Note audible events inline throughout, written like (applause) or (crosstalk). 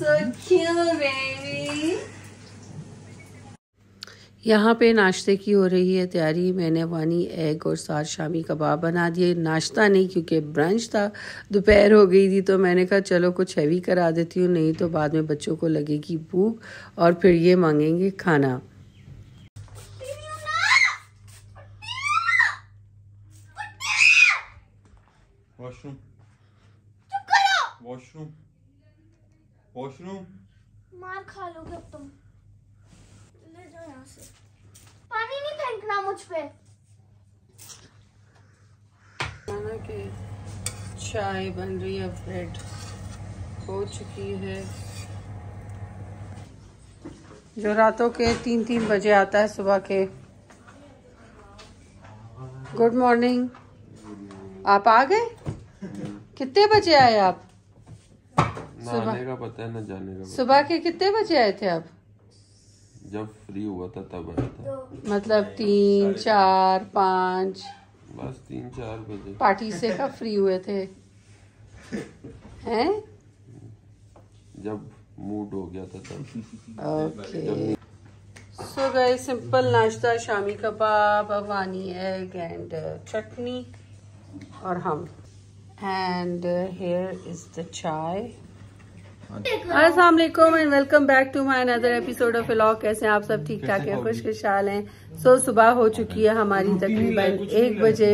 so cute baby यहाँ पे नाश्ते की हो रही है तैयारी मैंने वानी एग और सार शामी कबाब बना दिए नाश्ता नहीं क्योंकि ब्रंच था दोपहर हो गई थी तो मैंने कहा चलो कुछ हैवी करा देती हूँ नहीं तो बाद में बच्चों को लगेगी भूख और फिर ये मांगेंगे खाना वॉशरूम वॉशरूम वॉशरूम मार खा लोगे अब तुम ले जाओ यहाँ से पानी नहीं फेंकना मुझ पे खाना के चाय बन रही है ब्रेड हो चुकी है जो रातों के तीन तीन बजे आता है सुबह के गुड मॉर्निंग आप आ गए (laughs) कितने बजे आए आप सुबह का पता है ना जाने का सुबह के कितने बजे आए थे आप जब फ्री हुआ था तब आया था तो- मतलब तीन चार पाँच बस तीन चार बजे पार्टी से कब फ्री हुए थे हैं जब मूड हो गया था तब ओके सो गए सिंपल नाश्ता शामी कबाब अवानी एग एंड चटनी और हम and here is the chai Aslam and welcome back to my another episode of vlog कैसे हैं आप सब ठीक ठाक हैं खुश खुशहाल हैं सो so, सुबह हो चुकी है हमारी तकरीबन एक बजे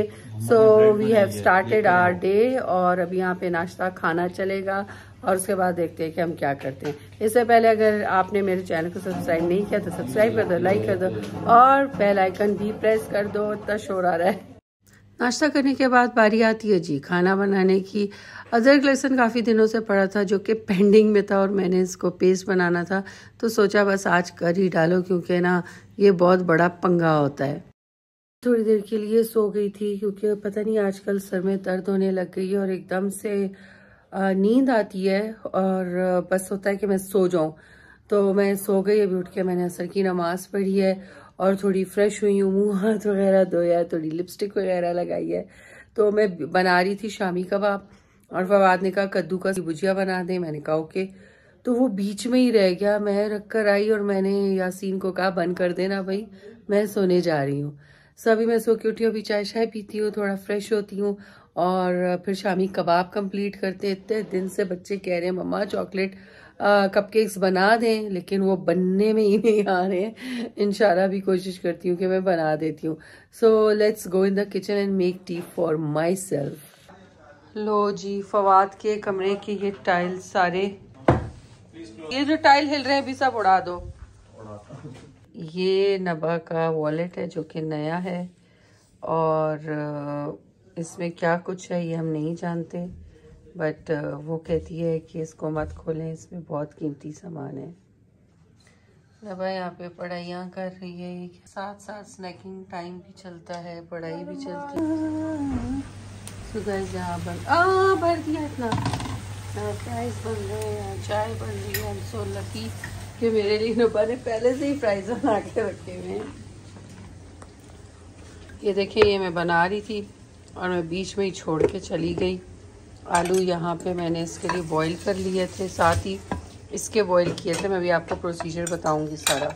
so we have started our day और अभी यहाँ पे नाश्ता खाना चलेगा और उसके बाद देखते हैं कि हम क्या करते हैं इससे पहले अगर आपने मेरे चैनल को सब्सक्राइब नहीं किया तो सब्सक्राइब कर दो लाइक कर दो और बेल आइकन भी प्रेस कर दो इतना शोर आ रहा है नाश्ता करने के बाद बारी आती है जी खाना बनाने की अदरक लहसुन काफ़ी दिनों से पड़ा था जो कि पेंडिंग में था और मैंने इसको पेस्ट बनाना था तो सोचा बस आज कर ही डालो क्योंकि ना ये बहुत बड़ा पंगा होता है थोड़ी देर के लिए सो गई थी क्योंकि पता नहीं आजकल सर में दर्द होने लग गई है और एकदम से नींद आती है और बस होता है कि मैं सो जाऊँ तो मैं सो गई अभी उठ के मैंने असर की नमाज़ पढ़ी है और थोड़ी फ्रेश हुई हूँ मुँह हाथ वगैरह धोया थोड़ी लिपस्टिक वगैरह लगाई है तो मैं बना रही थी शामी कबाब और फवाद ने कहा कद्दू का भुजिया बना दें मैंने कहा ओके तो वो बीच में ही रह गया मैं रख कर आई और मैंने यासीन को कहा बंद कर देना भाई मैं सोने जा रही हूँ सभी मैं सो के उठी अभी चाय शाय पीती हूँ थोड़ा फ्रेश होती हूँ और फिर शामी कबाब कंप्लीट करते इतने दिन से बच्चे कह रहे हैं मम्मा चॉकलेट कपकेक्स बना दें लेकिन वो बनने में ही नहीं आ रहे हैं इन भी कोशिश करती हूँ कि मैं बना देती हूँ so let's go in the kitchen and make tea for myself लो जी फवाद के कमरे के ये टाइल सारे ये जो टाइल हिल रहे हैं अभी सब उड़ा दो ये नबा का वॉलेट है जो कि नया है और इसमें क्या कुछ है ये हम नहीं जानते बट uh, वो कहती है कि इसको मत खोलें इसमें बहुत कीमती सामान है नबा यहाँ पे पढ़ाइयाँ कर रही है साथ साथ स्नैकिंग टाइम भी चलता है पढ़ाई भी चलती है सुबह जहाँ बन आ भर दिया इतना बन रहे हैं चाय बन रही है सो लकी कि मेरे लिए नबा ने पहले से ही प्राइज बना के रखे हुए हैं ये देखिए ये मैं बना रही थी और मैं बीच में ही छोड़ के चली गई आलू यहाँ पे मैंने इसके लिए बॉईल कर लिए थे साथ ही इसके बॉईल किए थे मैं भी आपको प्रोसीजर बताऊंगी सारा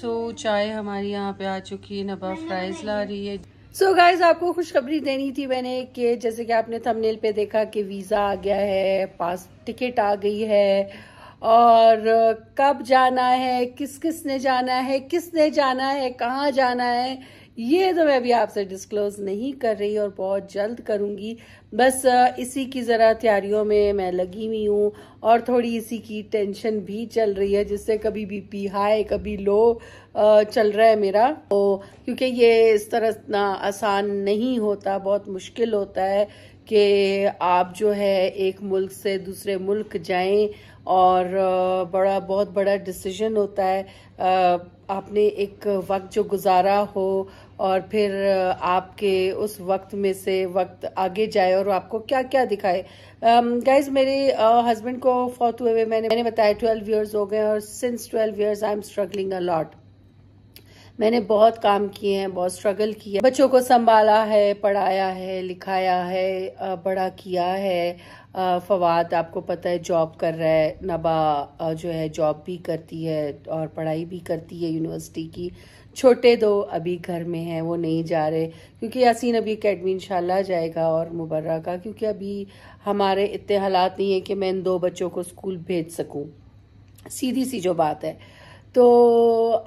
सो so, चाय हमारी यहाँ पे आ चुकी है नबा फ्राइज ला रही है सो so गाइज आपको खुशखबरी देनी थी मैंने कि जैसे कि आपने थंबनेल पे देखा कि वीज़ा आ गया है पास टिकट आ गई है और कब जाना है किस किस ने जाना है किसने जाना है कहाँ जाना है ये तो मैं अभी आपसे डिस्क्लोज नहीं कर रही और बहुत जल्द करूँगी बस इसी की ज़रा तैयारियों में मैं लगी हुई हूँ और थोड़ी इसी की टेंशन भी चल रही है जिससे कभी पी हाई कभी लो चल रहा है मेरा तो क्योंकि ये इस तरह इतना आसान नहीं होता बहुत मुश्किल होता है कि आप जो है एक मुल्क से दूसरे मुल्क जाएं और बड़ा बहुत बड़ा डिसीजन होता है आपने एक वक्त जो गुजारा हो और फिर आपके उस वक्त में से वक्त आगे जाए और आपको क्या क्या दिखाए गाइज मेरे हस्बैंड को फौत हुए हुए मैंने मैंने बताया ट्वेल्व ईयर्स हो गए और since twelve years I am struggling a lot मैंने बहुत काम किए हैं बहुत स्ट्रगल किया बच्चों को संभाला है पढ़ाया है लिखाया है बड़ा किया है फवाद आपको पता है जॉब कर रहा है नबा जो है जॉब भी करती है और पढ़ाई भी करती है यूनिवर्सिटी की छोटे दो अभी घर में हैं वो नहीं जा रहे क्योंकि यासीन अभी अकेडमी इंशाल्लाह जाएगा और मुबर्रा का क्योंकि अभी हमारे इतने हालात नहीं है कि मैं इन दो बच्चों को स्कूल भेज सकूँ सीधी सी जो बात है तो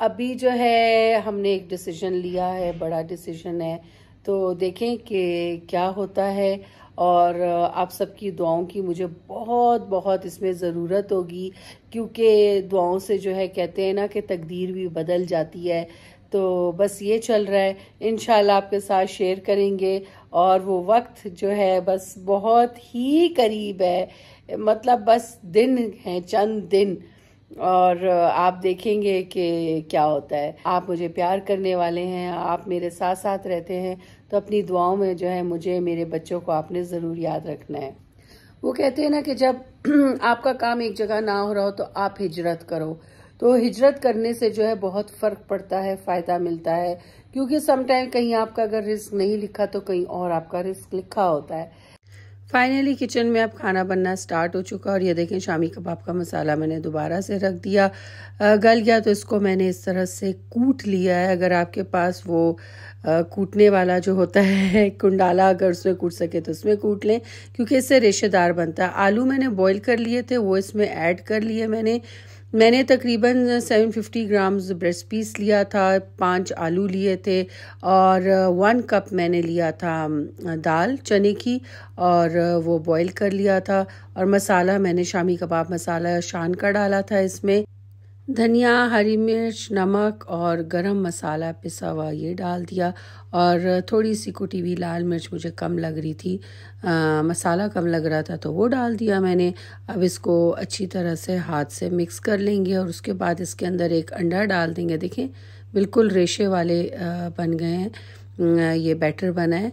अभी जो है हमने एक डिसीजन लिया है बड़ा डिसीजन है तो देखें कि क्या होता है और आप सबकी दुआओं की मुझे बहुत बहुत इसमें ज़रूरत होगी क्योंकि दुआओं से जो है कहते हैं ना कि तकदीर भी बदल जाती है तो बस ये चल रहा है इनशाला आपके साथ शेयर करेंगे और वो वक्त जो है बस बहुत ही करीब है मतलब बस दिन है चंद दिन और आप देखेंगे कि क्या होता है आप मुझे प्यार करने वाले हैं आप मेरे साथ साथ रहते हैं तो अपनी दुआओं में जो है मुझे मेरे बच्चों को आपने ज़रूर याद रखना है वो कहते हैं ना कि जब (clears throat) आपका काम एक जगह ना हो रहा हो तो आप हिजरत करो तो हिजरत करने से जो है बहुत फ़र्क पड़ता है फ़ायदा मिलता है क्योंकि समटाइम कहीं आपका अगर रिस्क नहीं लिखा तो कहीं और आपका रिस्क लिखा होता है फाइनली किचन में अब खाना बनना स्टार्ट हो चुका और ये देखें शामी कबाब का मसाला मैंने दोबारा से रख दिया गल गया तो इसको मैंने इस तरह से कूट लिया है अगर आपके पास वो कूटने वाला जो होता है (laughs) कुंडाला अगर उसमें कूट सके तो उसमें कूट लें क्योंकि इससे रेशेदार बनता है आलू मैंने बॉईल कर लिए थे वो इसमें ऐड कर लिए मैंने मैंने तकरीबन 750 ग्राम्स ब्रेस्ट पीस लिया था पांच आलू लिए थे और वन कप मैंने लिया था दाल चने की और वो बॉईल कर लिया था और मसाला मैंने शामी कबाब मसाला शान का डाला था इसमें धनिया हरी मिर्च नमक और गरम मसाला पिसा हुआ ये डाल दिया और थोड़ी सी कुटी हुई लाल मिर्च मुझे कम लग रही थी आ, मसाला कम लग रहा था तो वो डाल दिया मैंने अब इसको अच्छी तरह से हाथ से मिक्स कर लेंगे और उसके बाद इसके अंदर एक अंडा डाल देंगे देखें बिल्कुल रेशे वाले बन गए हैं ये बैटर बना है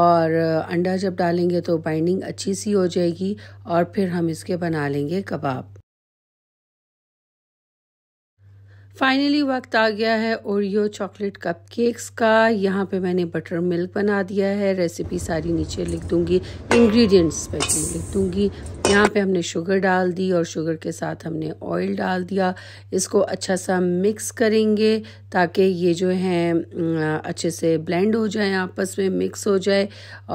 और अंडा जब डालेंगे तो बाइंडिंग अच्छी सी हो जाएगी और फिर हम इसके बना लेंगे कबाब फाइनली वक्त आ गया है ओरियो चॉकलेट कप केक्स का यहाँ पे मैंने बटर मिल्क बना दिया है रेसिपी सारी नीचे लिख दूंगी इंग्रेडिएंट्स पे लिख दूंगी यहाँ पे हमने शुगर डाल दी और शुगर के साथ हमने ऑयल डाल दिया इसको अच्छा सा मिक्स करेंगे ताकि ये जो है अच्छे से ब्लेंड हो जाए आपस में मिक्स हो जाए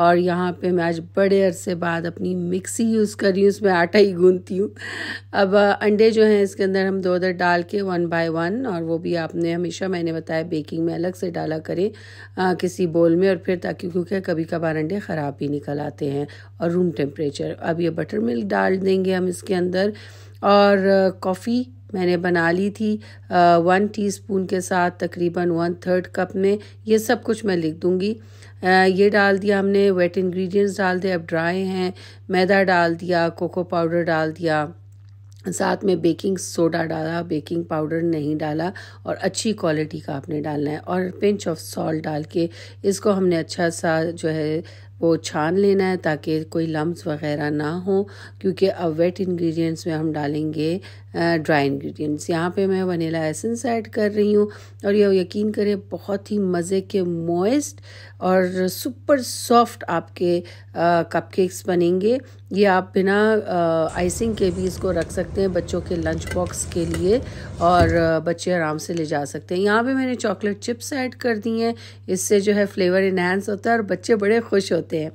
और यहाँ पे मैं आज बड़े अरसे बाद अपनी मिक्सी यूज़ कर रही हूँ उसमें आटा ही गूंथती हूँ अब अंडे जो हैं इसके अंदर हम दो अदर डाल के वन बाय वन और वो भी आपने हमेशा मैंने बताया बेकिंग में अलग से डाला करें आ, किसी बोल में और फिर ताकि क्योंकि कभी कभार अंडे ख़राब ही निकल आते हैं और रूम टेम्परेचर अब ये बटर मिल मिल्क डाल देंगे हम इसके अंदर और कॉफ़ी मैंने बना ली थी वन टीस्पून के साथ तकरीबन वन थर्ड कप में ये सब कुछ मैं लिख दूंगी ये डाल दिया हमने वेट इंग्रेडिएंट्स डाल दिए अब ड्राई हैं मैदा डाल दिया कोको पाउडर डाल दिया साथ में बेकिंग सोडा डाला बेकिंग पाउडर नहीं डाला और अच्छी क्वालिटी का आपने डालना है और पिंच ऑफ सॉल्ट डाल के इसको हमने अच्छा सा जो है वो छान लेना है ताकि कोई लम्ब वगैरह ना हो क्योंकि अब वेट इंग्रेडिएंट्स में हम डालेंगे ड्राई इंग्रेडिएंट्स यहाँ पे मैं वनीला एसेंस ऐड कर रही हूँ और ये यकीन करें बहुत ही मज़े के मोइस्ट और सुपर सॉफ्ट आपके कपकेक्स बनेंगे ये आप बिना आइसिंग के भी इसको रख सकते हैं बच्चों के लंच बॉक्स के लिए और बच्चे आराम से ले जा सकते हैं यहाँ पे मैंने चॉकलेट चिप्स ऐड कर दी हैं इससे जो है फ्लेवर इन्हेंस होता है और बच्चे बड़े खुश होते हैं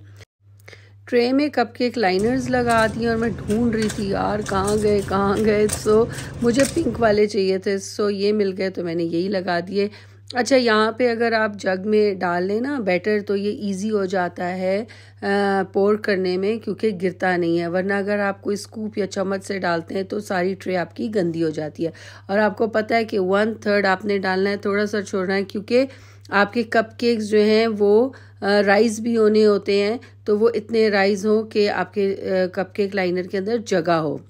ट्रे में कपकेक लाइनर्स लगा हैं और मैं ढूंढ रही थी यार कहाँ गए कहाँ गए सो मुझे पिंक वाले चाहिए थे सो ये मिल गए तो मैंने यही लगा दिए अच्छा यहाँ पे अगर आप जग में डाल लें ना बेटर तो ये इजी हो जाता है पोर करने में क्योंकि गिरता नहीं है वरना अगर आप कोई स्कूप या चम्मच से डालते हैं तो सारी ट्रे आपकी गंदी हो जाती है और आपको पता है कि वन थर्ड आपने डालना है थोड़ा सा छोड़ना है क्योंकि आपके कप जो हैं वो राइस भी होने होते हैं तो वो इतने राइस हो कि आपके कप केक लाइनर के अंदर जगह हो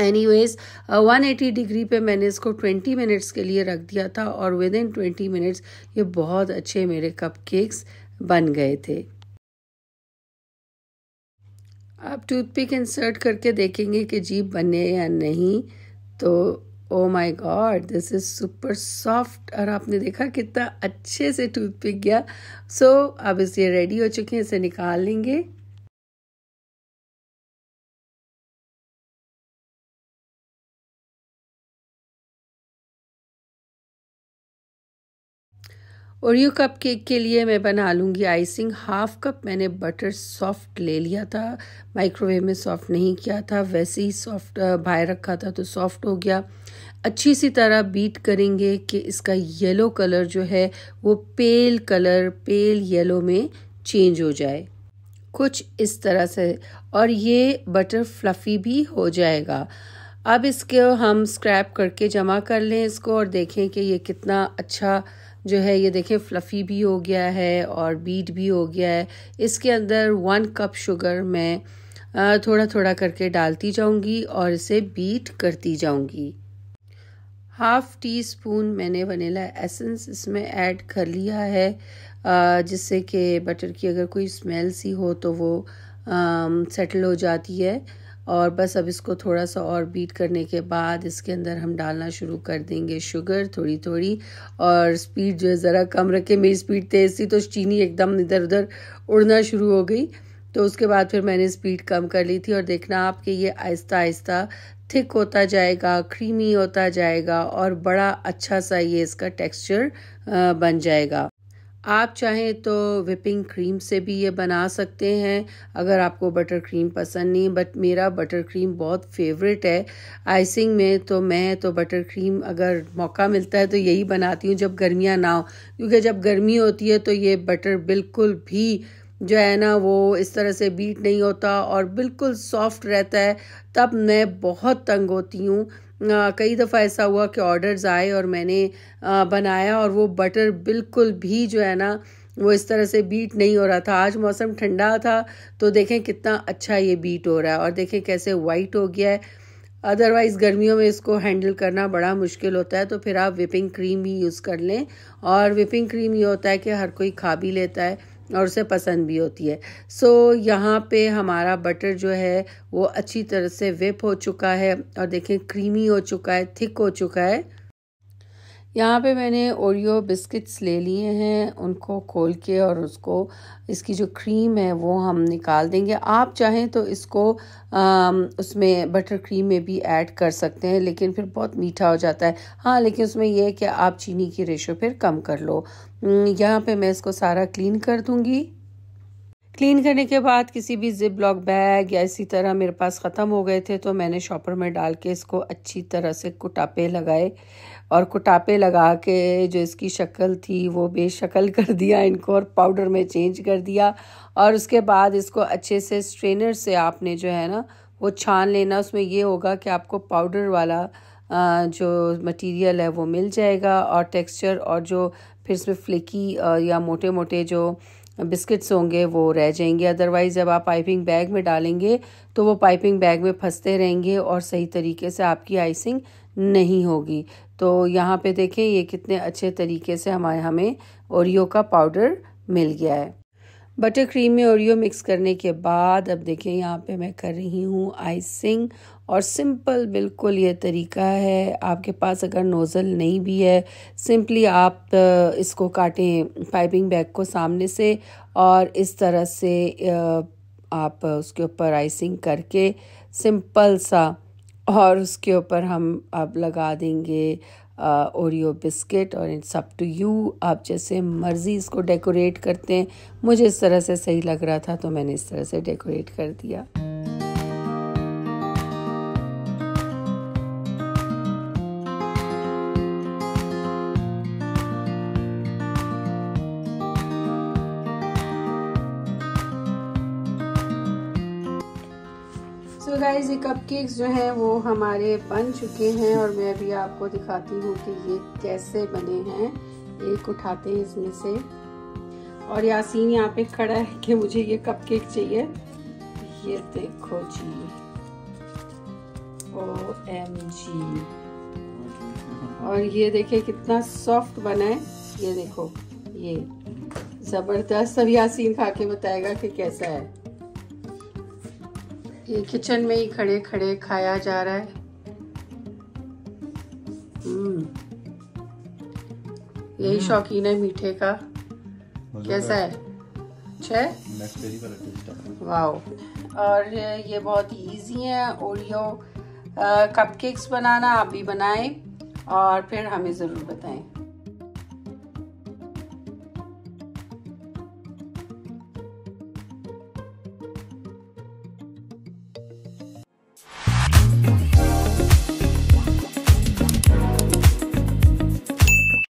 anyways one eighty degree पे मैंने इसको ट्वेंटी मिनट्स के लिए रख दिया था और विद इन ट्वेंटी मिनट्स ये बहुत अच्छे मेरे कप केक्स बन गए थे आप टूथपिक इंसर्ट करके देखेंगे कि जीप बने या नहीं तो oh my god this is super soft और आपने देखा कितना अच्छे से टूथ पिक गया सो so, अब इसे रेडी हो चुके हैं इसे निकाल लेंगे ओरियो कप केक के लिए मैं बना लूँगी आइसिंग हाफ कप मैंने बटर सॉफ्ट ले लिया था माइक्रोवेव में सॉफ्ट नहीं किया था वैसे ही सॉफ्ट बाहर रखा था तो सॉफ्ट हो गया अच्छी सी तरह बीट करेंगे कि इसका येलो कलर जो है वो पेल कलर पेल येलो में चेंज हो जाए कुछ इस तरह से और ये बटर फ्लफ़ी भी हो जाएगा अब इसको हम स्क्रैप करके जमा कर लें इसको और देखें कि ये कितना अच्छा जो है ये देखें फ्लफ़ी भी हो गया है और बीट भी हो गया है इसके अंदर वन कप शुगर मैं थोड़ा थोड़ा करके डालती जाऊंगी और इसे बीट करती जाऊंगी हाफ टी स्पून मैंने वनीला एसेंस इसमें ऐड कर लिया है जिससे कि बटर की अगर कोई स्मेल सी हो तो वो सेटल हो जाती है और बस अब इसको थोड़ा सा और बीट करने के बाद इसके अंदर हम डालना शुरू कर देंगे शुगर थोड़ी थोड़ी और स्पीड जो है ज़रा कम रखें मेरी स्पीड तेज़ थी तो चीनी एकदम इधर उधर उड़ना शुरू हो गई तो उसके बाद फिर मैंने स्पीड कम कर ली थी और देखना आप कि ये आहिस्ता आहिस्ता थिक होता जाएगा क्रीमी होता जाएगा और बड़ा अच्छा सा ये इसका टेक्सचर बन जाएगा आप चाहें तो विपिंग क्रीम से भी ये बना सकते हैं अगर आपको बटर क्रीम पसंद नहीं बट मेरा बटर क्रीम बहुत फेवरेट है आइसिंग में तो मैं तो बटर क्रीम अगर मौका मिलता है तो यही बनाती हूँ जब गर्मियाँ ना हो क्योंकि जब गर्मी होती है तो ये बटर बिल्कुल भी जो है ना वो इस तरह से बीट नहीं होता और बिल्कुल सॉफ्ट रहता है तब मैं बहुत तंग होती हूँ कई दफ़ा ऐसा हुआ कि ऑर्डर्स आए और मैंने आ, बनाया और वो बटर बिल्कुल भी जो है ना वो इस तरह से बीट नहीं हो रहा था आज मौसम ठंडा था तो देखें कितना अच्छा ये बीट हो रहा है और देखें कैसे वाइट हो गया है अदरवाइज़ गर्मियों में इसको हैंडल करना बड़ा मुश्किल होता है तो फिर आप विपिंग क्रीम भी यूज़ कर लें और विपिंग क्रीम ये होता है कि हर कोई खा भी लेता है और उसे पसंद भी होती है सो so, यहाँ पे हमारा बटर जो है वो अच्छी तरह से वेप हो चुका है और देखें क्रीमी हो चुका है थिक हो चुका है यहाँ पे मैंने ओरियो बिस्किट्स ले लिए हैं उनको खोल के और उसको इसकी जो क्रीम है वो हम निकाल देंगे आप चाहें तो इसको आ, उसमें बटर क्रीम में भी ऐड कर सकते हैं लेकिन फिर बहुत मीठा हो जाता है हाँ लेकिन उसमें यह है कि आप चीनी की रेशो फिर कम कर लो यहाँ पे मैं इसको सारा क्लीन कर दूँगी क्लीन करने के बाद किसी भी जिप लॉक बैग या इसी तरह मेरे पास ख़त्म हो गए थे तो मैंने शॉपर में डाल के इसको अच्छी तरह से कुटापे लगाए और कुटापे लगा के जो इसकी शक्ल थी वो बेशकल कर दिया इनको और पाउडर में चेंज कर दिया और उसके बाद इसको अच्छे से स्ट्रेनर से आपने जो है ना वो छान लेना उसमें ये होगा कि आपको पाउडर वाला जो मटेरियल है वो मिल जाएगा और टेक्सचर और जो फिर इसमें फ्लिकी या मोटे मोटे जो बिस्किट्स होंगे वो रह जाएंगे अदरवाइज़ जब आप पाइपिंग बैग में डालेंगे तो वो पाइपिंग बैग में फंसते रहेंगे और सही तरीके से आपकी आइसिंग नहीं होगी तो यहाँ पे देखें ये कितने अच्छे तरीके से हमारे हमें ओरियो का पाउडर मिल गया है बटर क्रीम में ओरियो मिक्स करने के बाद अब देखें यहाँ पे मैं कर रही हूँ आइसिंग और सिंपल बिल्कुल ये तरीका है आपके पास अगर नोज़ल नहीं भी है सिंपली आप इसको काटें पाइपिंग बैग को सामने से और इस तरह से आप उसके ऊपर आइसिंग करके सिंपल सा और उसके ऊपर हम अब लगा देंगे ओरियो बिस्किट और इट्स अप टू यू आप जैसे मर्ज़ी इसको डेकोरेट करते हैं मुझे इस तरह से सही लग रहा था तो मैंने इस तरह से डेकोरेट कर दिया कपकेक्स जो हैं वो हमारे बन चुके हैं और मैं अभी आपको दिखाती हूँ कि ये कैसे बने हैं एक उठाते हैं इसमें से और यासीन यहाँ पे खड़ा है कि मुझे ये कपकेक चाहिए ये देखो जी ओ एम जी और ये देखे कितना सॉफ्ट बना है ये देखो ये ज़बरदस्त अब यासीन खा के बताएगा कि कैसा है ये किचन में ही खड़े खड़े खाया जा रहा है हम्म। यही हम्म। शौकीन है मीठे का कैसा तो है अच्छा वाओ और ये बहुत इजी है ओरियो कपकेक्स uh, बनाना आप भी बनाएं और फिर हमें ज़रूर बताएं